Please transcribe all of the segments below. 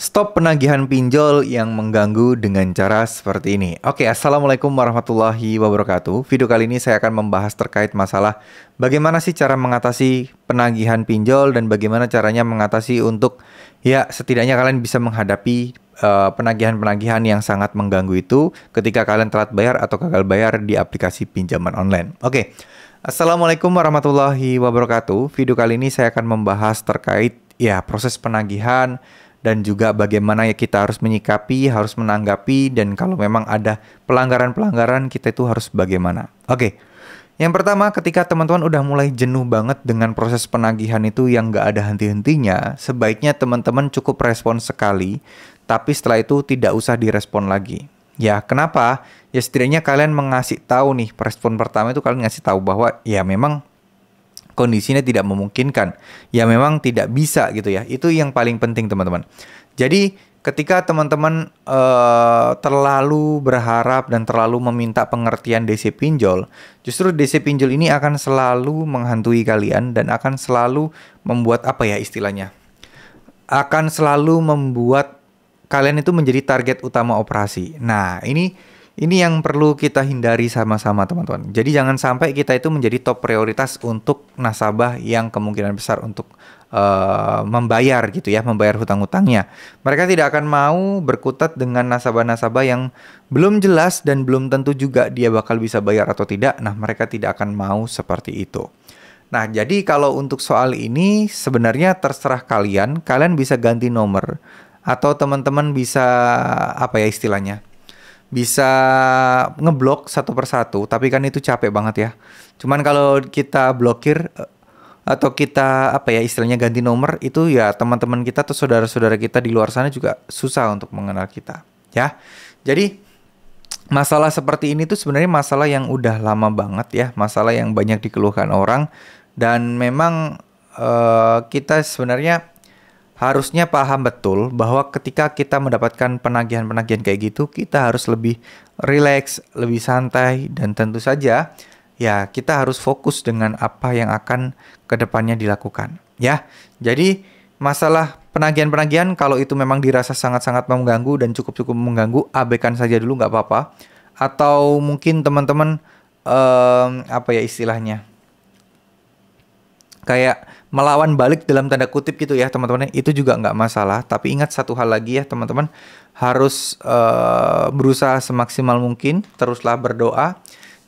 Stop penagihan pinjol yang mengganggu dengan cara seperti ini. Oke, Assalamualaikum warahmatullahi wabarakatuh. Video kali ini saya akan membahas terkait masalah bagaimana sih cara mengatasi penagihan pinjol dan bagaimana caranya mengatasi untuk ya setidaknya kalian bisa menghadapi eh, penagihan-penagihan yang sangat mengganggu itu ketika kalian telat bayar atau gagal bayar di aplikasi pinjaman online. Oke, Assalamualaikum warahmatullahi wabarakatuh. Video kali ini saya akan membahas terkait ya proses penagihan dan juga bagaimana ya kita harus menyikapi, harus menanggapi dan kalau memang ada pelanggaran-pelanggaran kita itu harus bagaimana. Oke. Yang pertama, ketika teman-teman udah mulai jenuh banget dengan proses penagihan itu yang nggak ada henti-hentinya, sebaiknya teman-teman cukup respon sekali, tapi setelah itu tidak usah direspon lagi. Ya, kenapa? Ya setidaknya kalian mengasih tahu nih, respon pertama itu kalian ngasih tahu bahwa ya memang kondisinya tidak memungkinkan. Ya memang tidak bisa gitu ya. Itu yang paling penting teman-teman. Jadi ketika teman-teman uh, terlalu berharap dan terlalu meminta pengertian DC pinjol, justru DC pinjol ini akan selalu menghantui kalian dan akan selalu membuat apa ya istilahnya? Akan selalu membuat kalian itu menjadi target utama operasi. Nah, ini ini yang perlu kita hindari sama-sama teman-teman. Jadi jangan sampai kita itu menjadi top prioritas untuk nasabah yang kemungkinan besar untuk uh, membayar gitu ya, membayar hutang-hutangnya. Mereka tidak akan mau berkutat dengan nasabah-nasabah yang belum jelas dan belum tentu juga dia bakal bisa bayar atau tidak. Nah, mereka tidak akan mau seperti itu. Nah, jadi kalau untuk soal ini sebenarnya terserah kalian, kalian bisa ganti nomor atau teman-teman bisa apa ya istilahnya? bisa ngeblok satu persatu, tapi kan itu capek banget ya. Cuman kalau kita blokir eh, atau kita apa ya istilahnya ganti nomor itu ya teman-teman kita atau saudara-saudara kita di luar sana juga susah untuk mengenal kita ya. Jadi masalah seperti ini tuh sebenarnya masalah yang udah lama banget ya, masalah yang banyak dikeluhkan orang dan memang uh, kita sebenarnya harusnya paham betul bahwa ketika kita mendapatkan penagihan-penagihan kayak gitu, kita harus lebih relax, lebih santai, dan tentu saja ya kita harus fokus dengan apa yang akan kedepannya dilakukan. Ya, jadi masalah penagihan-penagihan kalau itu memang dirasa sangat-sangat mengganggu dan cukup-cukup mengganggu, abaikan saja dulu nggak apa-apa. Atau mungkin teman-teman um, apa ya istilahnya kayak melawan balik dalam tanda kutip gitu ya teman-teman itu juga nggak masalah tapi ingat satu hal lagi ya teman-teman harus uh, berusaha semaksimal mungkin teruslah berdoa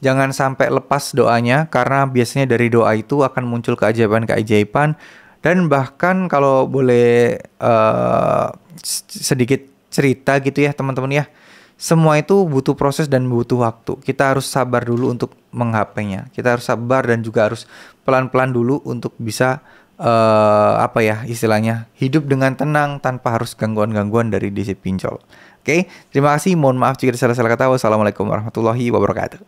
jangan sampai lepas doanya karena biasanya dari doa itu akan muncul keajaiban-keajaiban dan bahkan kalau boleh uh, sedikit cerita gitu ya teman-teman ya semua itu butuh proses dan butuh waktu. Kita harus sabar dulu untuk menghapenya. Kita harus sabar dan juga harus pelan-pelan dulu untuk bisa uh, apa ya istilahnya hidup dengan tenang tanpa harus gangguan-gangguan dari DC pinjol. Oke, okay? terima kasih. Mohon maaf jika ada salah-salah kata. Wassalamualaikum warahmatullahi wabarakatuh.